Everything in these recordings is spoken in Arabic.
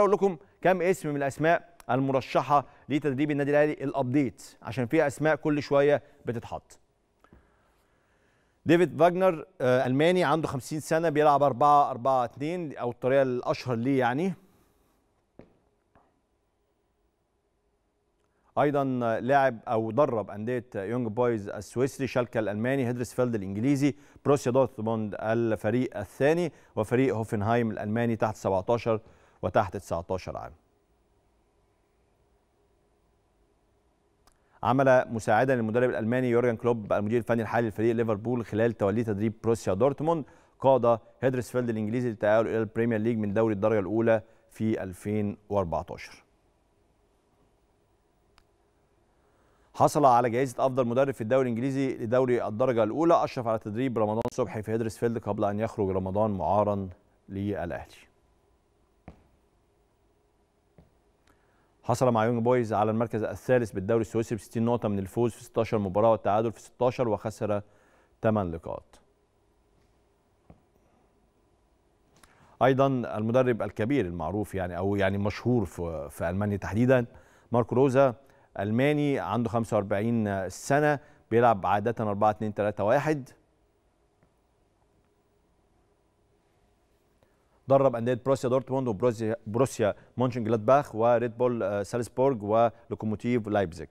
اقول لكم كم اسم من الاسماء المرشحه لتدريب النادي الاهلي الابديت عشان فيها اسماء كل شويه بتتحط ديفيد فاجنر آه، الماني عنده 50 سنه بيلعب 4 4 2 او الطريقه الاشهر ليه يعني ايضا لاعب او درب انديه يونج بويز السويسري شالكا الالماني هيدرسفيلد الانجليزي بروسيا دورتموند الفريق الثاني وفريق هوفنهايم الالماني تحت 17 وتحت 19 عام عمل مساعدا للمدرب الالماني يورجن كلوب المدير الفني الحالي لفريق ليفربول خلال توليه تدريب بروسيا دورتموند قاد هيدرسفيلد الانجليزي للتاهل الى البريمير ليج من دوري الدرجه الاولى في 2014 حصل على جائزة أفضل مدرب في الدوري الإنجليزي لدوري الدرجة الأولى أشرف على تدريب رمضان صبحي في هيدرسفيلد قبل أن يخرج رمضان معارا للأهلي حصل مع يونج بويز على المركز الثالث بالدوري السويسري ب 60 نقطة من الفوز في 16 مباراة والتعادل في 16 وخسر 8 لقاءات. ايضا المدرب الكبير المعروف يعني او يعني مشهور في, في المانيا تحديدا ماركو روزا الماني عنده 45 سنه بيلعب عاده 4 2 3 1 درب انديه بروسيا دورتموند وبروسيا بروسيا مونشن جلادباخ وريد بول آه، سالزبورج ولوكوموتيف لايبزيج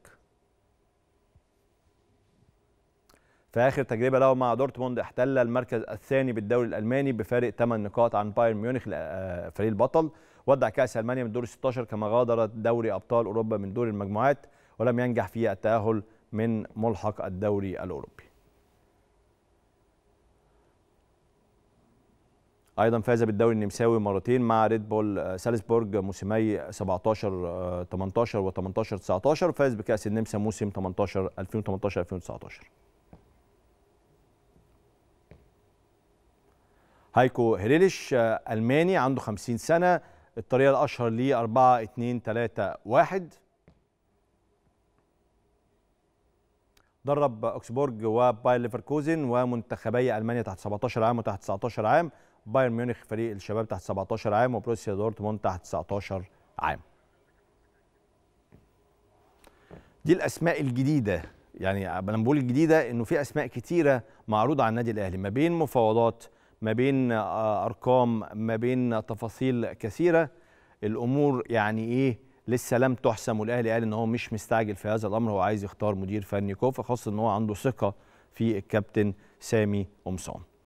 في اخر تجربه له مع دورتموند احتل المركز الثاني بالدوري الالماني بفارق 8 نقاط عن بايرن ميونخ آه، فريق البطل ودع كاس المانيا من دور 16 كما غادر دوري ابطال اوروبا من دور المجموعات ولم ينجح في التاهل من ملحق الدوري الاوروبي ايضا فاز بالدوري النمساوي مرتين مع ريد بول آه، سالزبورج موسمي 17 18 آه، و 18 19 فاز بكاس النمسا موسم 18 2018 2019 هايكو هيريليش آه، الماني عنده 50 سنه الطريقه الاشهر ليه 4 2 3 1 درب اوكسبورج وباير ليفركوزن ومنتخبي المانيا تحت 17 عام وتحت 19 عام بايرن ميونخ فريق الشباب تحت 17 عام وبروسيا دورتموند تحت 19 عام دي الاسماء الجديده يعني انا بقول الجديده انه في اسماء كتيره معروضه على النادي الاهلي ما بين مفاوضات ما بين آه، ارقام ما بين تفاصيل كثيره الامور يعني ايه لسه لم تحسم والاهلي قال ان هو مش مستعجل في هذا الامر هو عايز يختار مدير فني كوفا خاصه ان هو عنده ثقه في الكابتن سامي قمصان